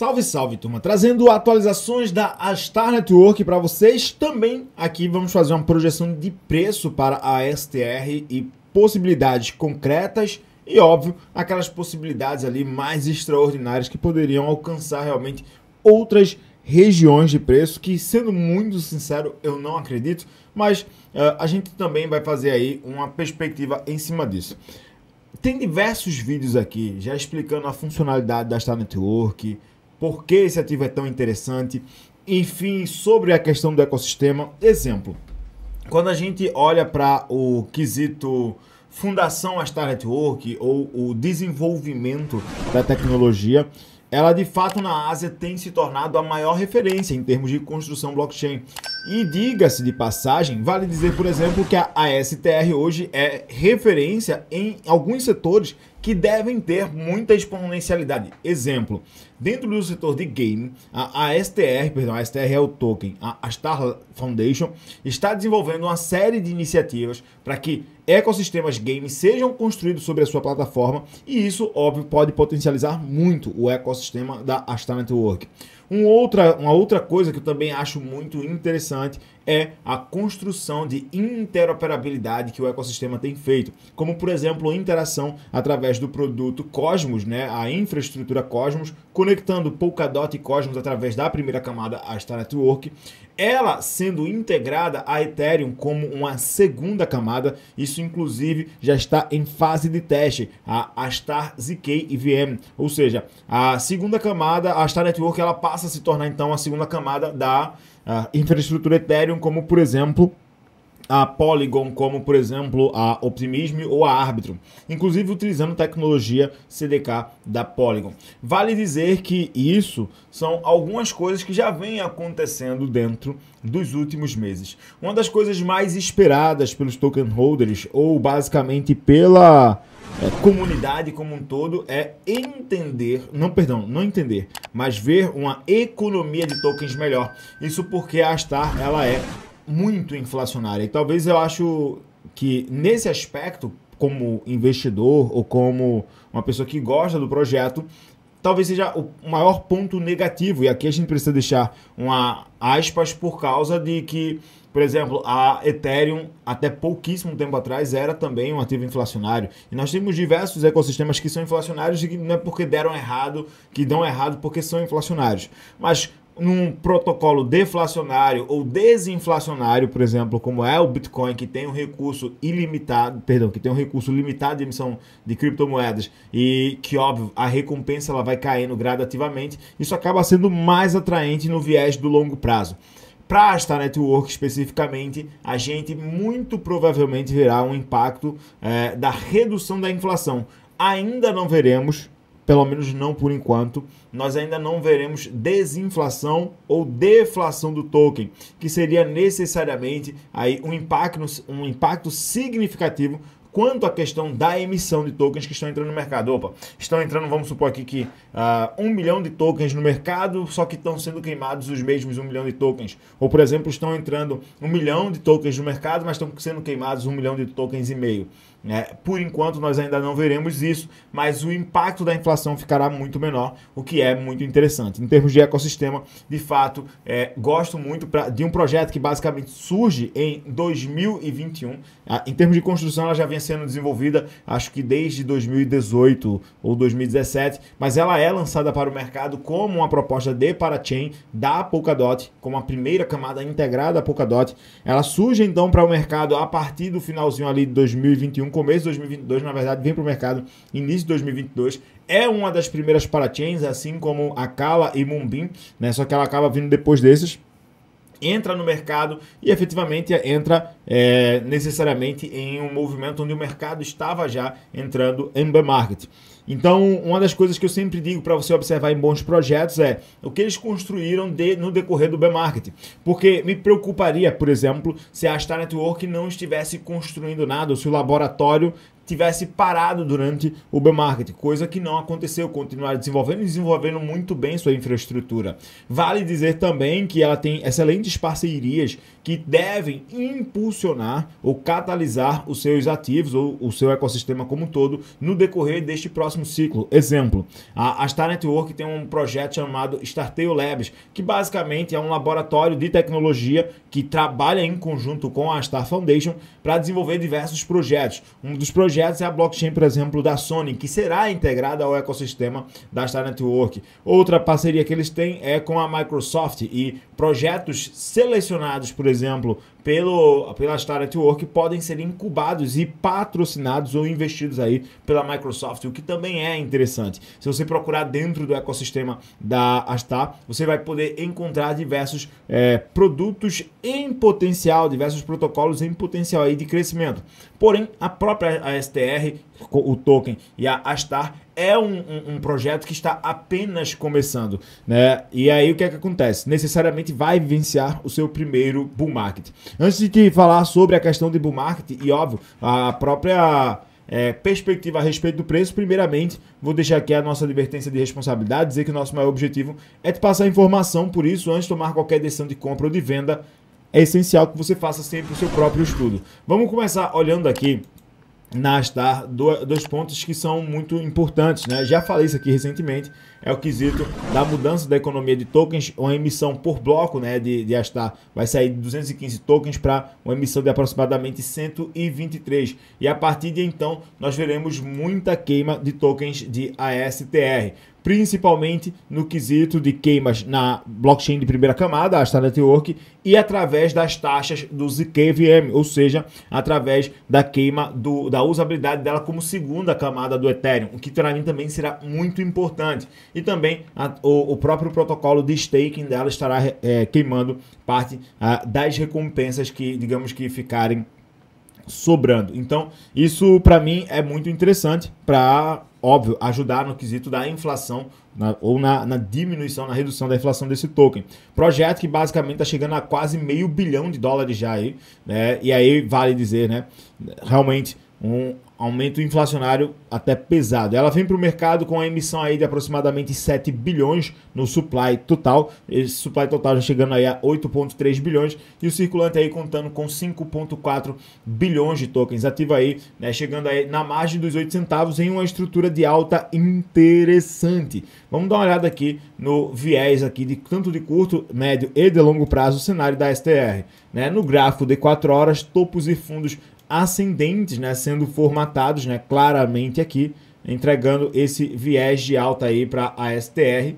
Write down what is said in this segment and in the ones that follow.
Salve, salve, turma! Trazendo atualizações da Astar Network para vocês. Também aqui vamos fazer uma projeção de preço para a STR e possibilidades concretas e, óbvio, aquelas possibilidades ali mais extraordinárias que poderiam alcançar realmente outras regiões de preço que, sendo muito sincero, eu não acredito, mas uh, a gente também vai fazer aí uma perspectiva em cima disso. Tem diversos vídeos aqui já explicando a funcionalidade da Star Network, por que esse ativo é tão interessante, enfim, sobre a questão do ecossistema. Exemplo, quando a gente olha para o quesito fundação a Star Network ou o desenvolvimento da tecnologia, ela de fato na Ásia tem se tornado a maior referência em termos de construção blockchain. E diga-se de passagem, vale dizer, por exemplo, que a ASTR hoje é referência em alguns setores que devem ter muita exponencialidade. Exemplo, dentro do setor de game, a ASTR, perdão, a ASTR é o token, a Star Foundation está desenvolvendo uma série de iniciativas para que ecossistemas game sejam construídos sobre a sua plataforma e isso, óbvio, pode potencializar muito o ecossistema da Astar Network. Um outra, uma outra coisa que eu também acho muito interessante é a construção de interoperabilidade que o ecossistema tem feito, como por exemplo, interação através do produto Cosmos, né, a infraestrutura Cosmos, conectando Polkadot e Cosmos através da primeira camada a Star Network, ela sendo integrada a Ethereum como uma segunda camada, isso inclusive já está em fase de teste, a Astar ZK EVM, ou seja, a segunda camada, a Star Network, ela passa a se tornar então a segunda camada da a infraestrutura Ethereum, como por exemplo a Polygon, como por exemplo a Optimism ou a Arbitrum, inclusive utilizando tecnologia CDK da Polygon. Vale dizer que isso são algumas coisas que já vem acontecendo dentro dos últimos meses. Uma das coisas mais esperadas pelos token holders, ou basicamente pela comunidade como um todo é entender, não perdão, não entender, mas ver uma economia de tokens melhor. Isso porque a Star ela é muito inflacionária e talvez eu acho que nesse aspecto como investidor ou como uma pessoa que gosta do projeto, talvez seja o maior ponto negativo. E aqui a gente precisa deixar uma aspas por causa de que, por exemplo, a Ethereum até pouquíssimo tempo atrás era também um ativo inflacionário. E nós temos diversos ecossistemas que são inflacionários e que não é porque deram errado, que dão errado porque são inflacionários. Mas num protocolo deflacionário ou desinflacionário, por exemplo, como é o Bitcoin, que tem um recurso ilimitado, perdão, que tem um recurso limitado de emissão de criptomoedas e que, óbvio, a recompensa ela vai caindo gradativamente, isso acaba sendo mais atraente no viés do longo prazo. Para a Star Network especificamente, a gente muito provavelmente verá um impacto é, da redução da inflação. Ainda não veremos pelo menos não por enquanto, nós ainda não veremos desinflação ou deflação do token, que seria necessariamente aí um impacto, um impacto significativo quanto à questão da emissão de tokens que estão entrando no mercado. Opa, estão entrando, vamos supor aqui que uh, um milhão de tokens no mercado, só que estão sendo queimados os mesmos um milhão de tokens. Ou, por exemplo, estão entrando um milhão de tokens no mercado, mas estão sendo queimados um milhão de tokens e meio. Né? Por enquanto, nós ainda não veremos isso, mas o impacto da inflação ficará muito menor, o que é muito interessante. Em termos de ecossistema, de fato, é, gosto muito pra, de um projeto que basicamente surge em 2021. Ah, em termos de construção, ela já vem sendo desenvolvida, acho que desde 2018 ou 2017, mas ela é lançada para o mercado como uma proposta de parachain da Polkadot, como a primeira camada integrada da Polkadot. Ela surge então para o mercado a partir do finalzinho ali de 2021, começo de 2022, na verdade, vem para o mercado início de 2022 é uma das primeiras parachains, assim como a Kala e Mumbin, né? Só que ela acaba vindo depois desses entra no mercado e efetivamente entra é, necessariamente em um movimento onde o mercado estava já entrando em bear market. Então, uma das coisas que eu sempre digo para você observar em bons projetos é o que eles construíram de, no decorrer do bear market. Porque me preocuparia, por exemplo, se a Star Network não estivesse construindo nada, ou se o laboratório tivesse parado durante o bear market, coisa que não aconteceu, continuar desenvolvendo e desenvolvendo muito bem sua infraestrutura. Vale dizer também que ela tem excelentes parcerias que devem impulsionar ou catalisar os seus ativos ou o seu ecossistema como um todo no decorrer deste próximo ciclo. Exemplo, a Star Network tem um projeto chamado Startail Labs, que basicamente é um laboratório de tecnologia que trabalha em conjunto com a Star Foundation para desenvolver diversos projetos. Um dos projetos projetos é a blockchain, por exemplo, da Sony, que será integrada ao ecossistema da Star Network. Outra parceria que eles têm é com a Microsoft e projetos selecionados, por exemplo, pelo, pela Star Network podem ser incubados e patrocinados ou investidos aí pela Microsoft, o que também é interessante. Se você procurar dentro do ecossistema da Astar, você vai poder encontrar diversos é, produtos em potencial, diversos protocolos em potencial aí de crescimento. Porém, a própria ASTR, o token e a Astar é um, um, um, projeto que está apenas começando, né? E aí o que é que acontece? Necessariamente vai vivenciar o seu primeiro bull market. Antes de falar sobre a questão de bull market e óbvio a própria é, perspectiva a respeito do preço, primeiramente, vou deixar aqui a nossa advertência de responsabilidade, dizer que o nosso maior objetivo é te passar informação, por isso, antes de tomar qualquer decisão de compra ou de venda, é essencial que você faça sempre o seu próprio estudo. Vamos começar olhando aqui Nasdaq, tá? dois pontos que são muito importantes, né? Já falei isso aqui recentemente, é o quesito da mudança da economia de tokens, uma emissão por bloco, né, de, de Astar vai sair de 215 tokens para uma emissão de aproximadamente 123. E a partir de então, nós veremos muita queima de tokens de ASTR principalmente no quesito de queimas na blockchain de primeira camada, a Star Network, e através das taxas do ZKVM, ou seja, através da queima do, da usabilidade dela como segunda camada do Ethereum, o que para mim também será muito importante. E também a, o, o, próprio protocolo de staking dela estará é, queimando parte a, das recompensas que, digamos que, ficarem sobrando. Então, isso para mim é muito interessante para óbvio, ajudar no quesito da inflação na, ou na, na, diminuição, na redução da inflação desse token. Projeto que basicamente está chegando a quase meio bilhão de dólares já aí, né? E aí vale dizer, né? Realmente um aumento inflacionário até pesado. Ela vem para o mercado com a emissão aí de aproximadamente 7 bilhões no supply total. Esse supply total já chegando aí a 8.3 bilhões e o circulante aí contando com 5.4 bilhões de tokens ativa aí, né, chegando aí na margem dos 8 centavos em uma estrutura de alta interessante. Vamos dar uma olhada aqui no viés aqui de tanto de curto, médio e de longo prazo o cenário da STR, né? No gráfico de 4 horas, topos e fundos ascendentes, né, sendo formatados, né, claramente aqui, entregando esse viés de alta aí para a STR,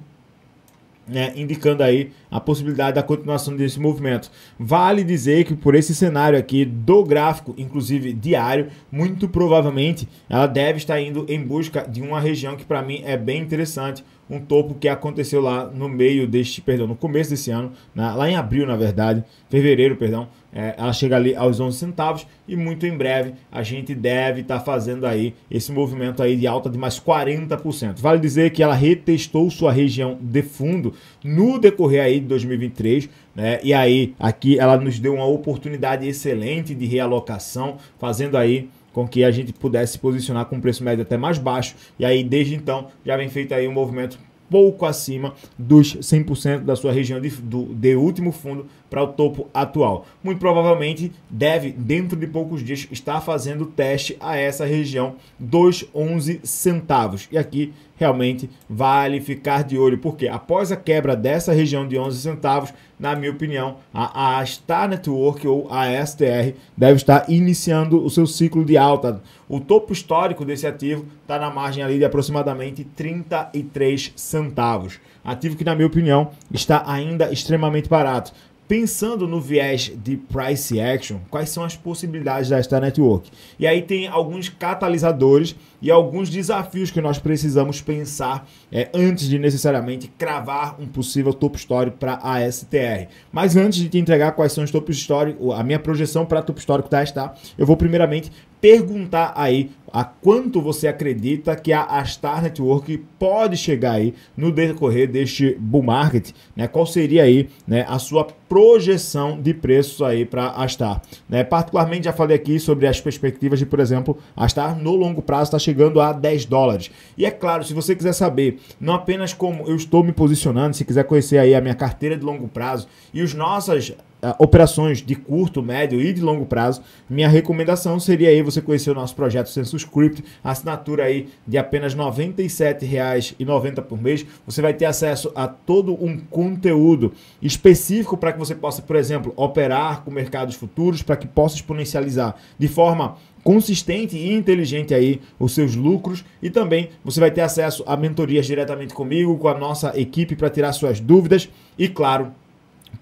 né, indicando aí a possibilidade da continuação desse movimento. Vale dizer que por esse cenário aqui do gráfico, inclusive diário, muito provavelmente ela deve estar indo em busca de uma região que para mim é bem interessante, um topo que aconteceu lá no meio deste, perdão, no começo desse ano, né, lá em abril, na verdade, fevereiro, perdão, é, ela chega ali aos 11 centavos e muito em breve a gente deve estar tá fazendo aí esse movimento aí de alta de mais 40%. Vale dizer que ela retestou sua região de fundo no decorrer aí de 2023, né? E aí aqui ela nos deu uma oportunidade excelente de realocação, fazendo aí com que a gente pudesse posicionar com preço médio até mais baixo. E aí desde então já vem feito aí um movimento pouco acima dos 100% da sua região de, do, de último fundo para o topo atual. Muito provavelmente deve, dentro de poucos dias, estar fazendo teste a essa região dos 11 centavos. E aqui realmente vale ficar de olho, porque após a quebra dessa região de 11 centavos, na minha opinião, a, a Star Network ou a STR deve estar iniciando o seu ciclo de alta. O topo histórico desse ativo está na margem ali de aproximadamente 33 centavos. Ativo que, na minha opinião, está ainda extremamente barato pensando no viés de price action, quais são as possibilidades desta network? E aí tem alguns catalisadores e alguns desafios que nós precisamos pensar é, antes de necessariamente cravar um possível top story para a STR. Mas antes de te entregar quais são os top históricos, a minha projeção para top histórico da tá, Star, eu vou primeiramente perguntar aí a quanto você acredita que a Astar Network pode chegar aí no decorrer deste bull market, né? Qual seria aí, né, a sua projeção de preços aí para Astar, né? Particularmente já falei aqui sobre as perspectivas de, por exemplo, Astar no longo prazo estar tá chegando chegando a 10 dólares. E é claro, se você quiser saber não apenas como eu estou me posicionando, se quiser conhecer aí a minha carteira de longo prazo e os nossas eh, operações de curto, médio e de longo prazo, minha recomendação seria aí você conhecer o nosso projeto Census Crypto, assinatura aí de apenas R$ 97,90 por mês. Você vai ter acesso a todo um conteúdo específico para que você possa, por exemplo, operar com mercados futuros, para que possa exponencializar de forma consistente e inteligente aí os seus lucros e também você vai ter acesso a mentorias diretamente comigo, com a nossa equipe para tirar suas dúvidas e claro,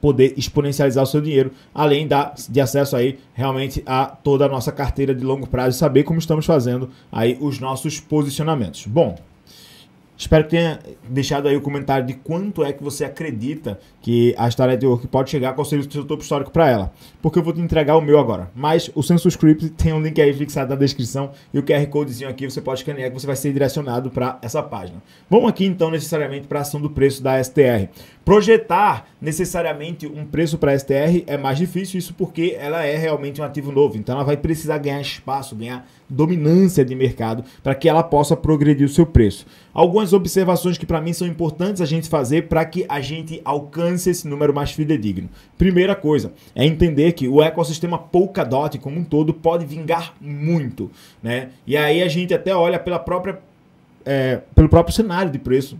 poder exponencializar o seu dinheiro, além da, de acesso aí realmente a toda a nossa carteira de longo prazo e saber como estamos fazendo aí os nossos posicionamentos. Bom, Espero que tenha deixado aí o comentário de quanto é que você acredita que a Star Network pode chegar, qual seria o seu topo histórico para ela. Porque eu vou te entregar o meu agora. Mas o Census Script tem um link aí fixado na descrição e o QR Codezinho aqui você pode escanear que você vai ser direcionado para essa página. Vamos aqui então necessariamente para a ação do preço da STR. Projetar necessariamente um preço para a STR é mais difícil, isso porque ela é realmente um ativo novo. Então ela vai precisar ganhar espaço, ganhar dominância de mercado para que ela possa progredir o seu preço. Algumas observações que para mim são importantes a gente fazer para que a gente alcance esse número mais fidedigno. Primeira coisa é entender que o ecossistema Polkadot como um todo pode vingar muito, né? E aí a gente até olha pela própria é, pelo próprio cenário de preço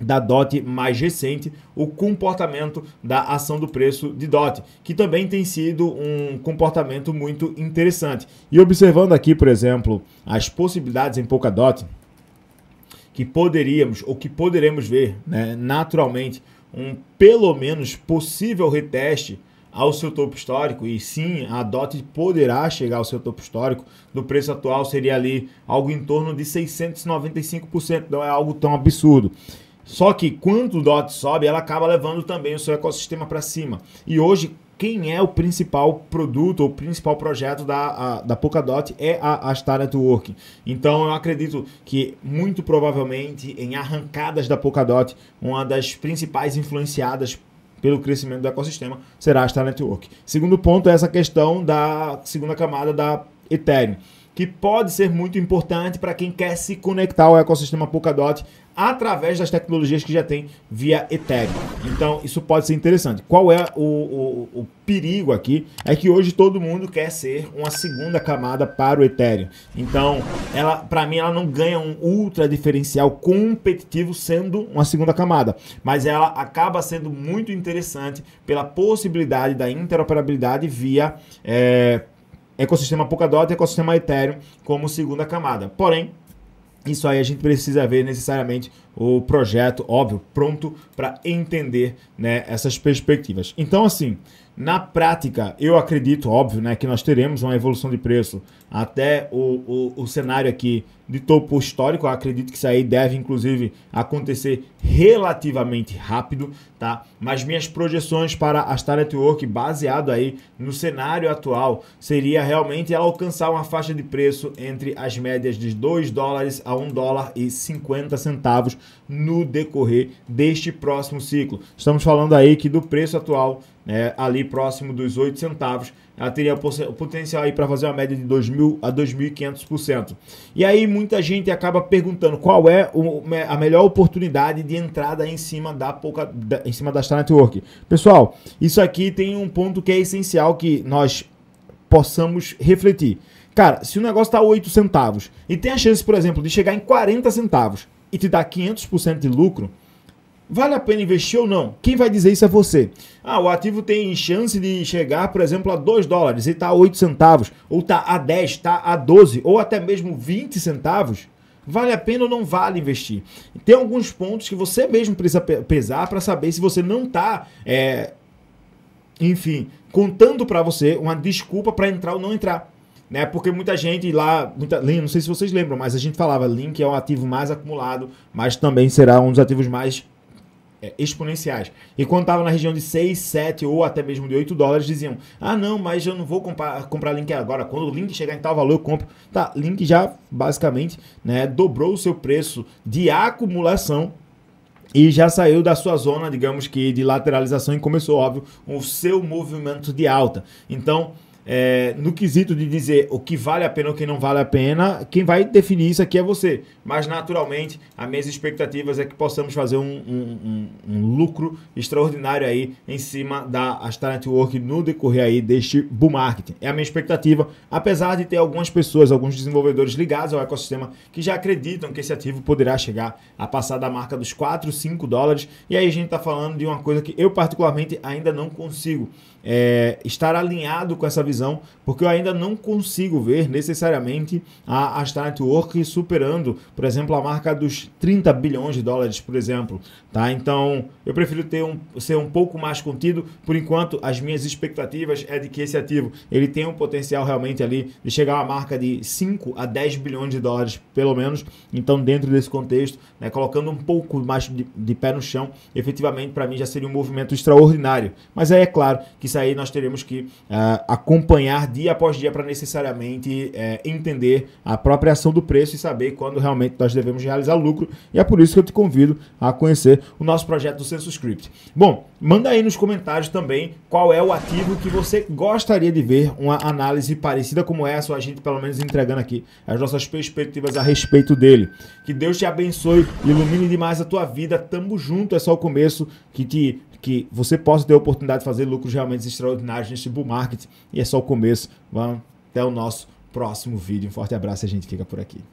da DOT mais recente, o comportamento da ação do preço de DOT, que também tem sido um comportamento muito interessante. E observando aqui, por exemplo, as possibilidades em Polkadot, que poderíamos ou que poderemos ver né, naturalmente um pelo menos possível reteste ao seu topo histórico e sim a DOT poderá chegar ao seu topo histórico do preço atual seria ali algo em torno de 695% não é algo tão absurdo só que quando o DOT sobe ela acaba levando também o seu ecossistema para cima e hoje quem é o principal produto ou principal projeto da, a, da Polkadot é a, a Star Network. Então eu acredito que muito provavelmente em arrancadas da Polkadot, uma das principais influenciadas pelo crescimento do ecossistema será a Star Network. Segundo ponto é essa questão da segunda camada da Ethereum que pode ser muito importante para quem quer se conectar ao ecossistema Polkadot através das tecnologias que já tem via Ethereum. Então, isso pode ser interessante. Qual é o, o, o, perigo aqui? É que hoje todo mundo quer ser uma segunda camada para o Ethereum. Então, ela, para mim, ela não ganha um ultra diferencial competitivo sendo uma segunda camada, mas ela acaba sendo muito interessante pela possibilidade da interoperabilidade via é, ecossistema Polkadot e ecossistema Ethereum como segunda camada. Porém, isso aí a gente precisa ver necessariamente o projeto, óbvio, pronto para entender né, essas perspectivas. Então, assim, na prática, eu acredito, óbvio, né, que nós teremos uma evolução de preço até o, o, o cenário aqui de topo histórico. Eu acredito que isso aí deve, inclusive, acontecer relativamente rápido, tá? Mas minhas projeções para a Star Network, baseado aí no cenário atual, seria realmente ela alcançar uma faixa de preço entre as médias de 2 dólares a 1 dólar e 50 centavos no decorrer deste próximo ciclo. Estamos falando aí que do preço atual né, ali próximo dos 8 centavos, ela teria o potencial aí para fazer uma média de 2.000 a 2.500%. E aí muita gente acaba perguntando qual é o, a melhor oportunidade de entrada em cima da, pouca, da em cima da Star Network. Pessoal, isso aqui tem um ponto que é essencial que nós possamos refletir. Cara, se o negócio está 8 centavos e tem a chance, por exemplo, de chegar em 40 centavos e te dar 500% de lucro, Vale a pena investir ou não? Quem vai dizer isso é você. Ah, o ativo tem chance de chegar, por exemplo, a 2 dólares e está a 8 centavos, ou está a 10, está a 12, ou até mesmo 20 centavos. Vale a pena ou não vale investir? Tem alguns pontos que você mesmo precisa pesar para saber se você não está, é, enfim, contando para você uma desculpa para entrar ou não entrar né? Porque muita gente lá, muita, não sei se vocês lembram, mas a gente falava Link é o ativo mais acumulado, mas também será um dos ativos mais é, exponenciais. E quando estava na região de 6, 7 ou até mesmo de 8 dólares, diziam: Ah, não, mas eu não vou comprar, comprar link agora. Quando o link chegar em tal valor, eu compro. Tá, link já basicamente né, dobrou o seu preço de acumulação e já saiu da sua zona, digamos que, de lateralização e começou, óbvio, o seu movimento de alta. Então. É, no quesito de dizer o que vale a pena ou o que não vale a pena, quem vai definir isso aqui é você. Mas, naturalmente, as minhas expectativas é que possamos fazer um, um, um, um lucro extraordinário aí em cima da Star Work no decorrer aí deste bull marketing. É a minha expectativa, apesar de ter algumas pessoas, alguns desenvolvedores ligados ao ecossistema que já acreditam que esse ativo poderá chegar a passar da marca dos 4, 5 dólares. E aí a gente está falando de uma coisa que eu, particularmente, ainda não consigo é, estar alinhado com essa visão, porque eu ainda não consigo ver necessariamente a Astar Network superando, por exemplo, a marca dos 30 bilhões de dólares, por exemplo. Tá? Então, eu prefiro ter um, ser um pouco mais contido. Por enquanto, as minhas expectativas é de que esse ativo ele tem um potencial realmente ali de chegar à marca de 5 a 10 bilhões de dólares, pelo menos. Então, dentro desse contexto, né, colocando um pouco mais de, de pé no chão, efetivamente, para mim já seria um movimento extraordinário. Mas aí é claro que isso aí nós teremos que uh, acompanhar dia após dia para necessariamente uh, entender a própria ação do preço e saber quando realmente nós devemos realizar lucro. E é por isso que eu te convido a conhecer o nosso projeto do Census Script. Bom, manda aí nos comentários também qual é o ativo que você gostaria de ver uma análise parecida como essa, ou a gente pelo menos entregando aqui as nossas perspectivas a respeito dele. Que Deus te abençoe, ilumine demais a tua vida. Tamo junto, é só o começo. Que te que você possa ter a oportunidade de fazer lucros realmente extraordinários neste bull market. E é só o começo. Vamos até o nosso próximo vídeo. Um forte abraço e a gente fica por aqui.